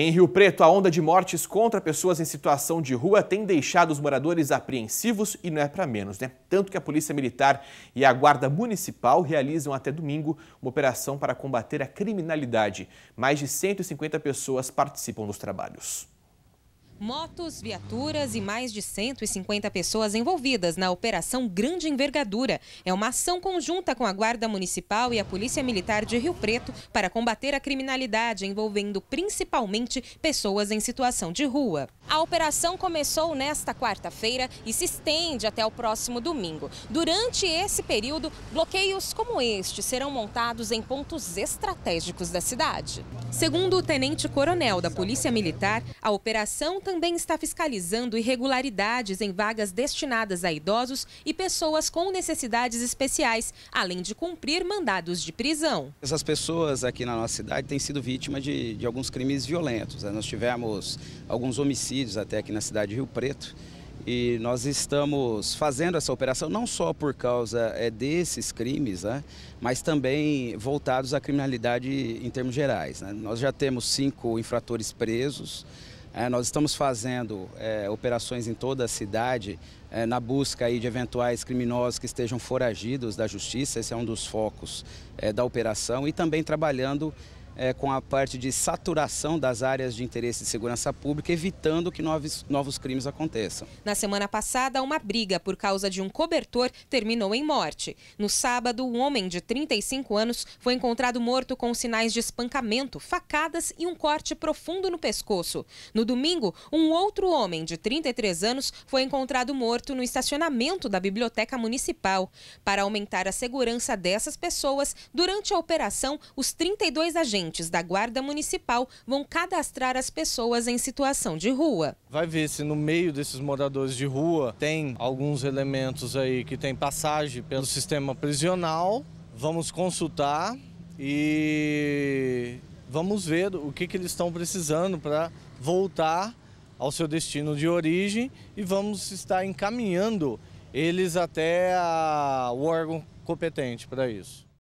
Em Rio Preto, a onda de mortes contra pessoas em situação de rua tem deixado os moradores apreensivos e não é para menos, né? Tanto que a Polícia Militar e a Guarda Municipal realizam até domingo uma operação para combater a criminalidade. Mais de 150 pessoas participam dos trabalhos. Motos, viaturas e mais de 150 pessoas envolvidas na Operação Grande Envergadura. É uma ação conjunta com a Guarda Municipal e a Polícia Militar de Rio Preto para combater a criminalidade envolvendo principalmente pessoas em situação de rua. A operação começou nesta quarta-feira e se estende até o próximo domingo. Durante esse período, bloqueios como este serão montados em pontos estratégicos da cidade. Segundo o tenente-coronel da Polícia Militar, a operação também está fiscalizando irregularidades em vagas destinadas a idosos e pessoas com necessidades especiais, além de cumprir mandados de prisão. Essas pessoas aqui na nossa cidade têm sido vítimas de, de alguns crimes violentos. Né? Nós tivemos alguns homicídios vídeos até aqui na cidade de Rio Preto. E nós estamos fazendo essa operação não só por causa é, desses crimes, né, mas também voltados à criminalidade em termos gerais. Né? Nós já temos cinco infratores presos, é, nós estamos fazendo é, operações em toda a cidade é, na busca aí de eventuais criminosos que estejam foragidos da justiça. Esse é um dos focos é, da operação e também trabalhando é, com a parte de saturação das áreas de interesse de segurança pública, evitando que novos, novos crimes aconteçam. Na semana passada, uma briga por causa de um cobertor terminou em morte. No sábado, um homem de 35 anos foi encontrado morto com sinais de espancamento, facadas e um corte profundo no pescoço. No domingo, um outro homem de 33 anos foi encontrado morto no estacionamento da Biblioteca Municipal. Para aumentar a segurança dessas pessoas, durante a operação, os 32 agentes agentes da Guarda Municipal vão cadastrar as pessoas em situação de rua. Vai ver se no meio desses moradores de rua tem alguns elementos aí que tem passagem pelo sistema prisional. Vamos consultar e vamos ver o que, que eles estão precisando para voltar ao seu destino de origem e vamos estar encaminhando eles até a, o órgão competente para isso.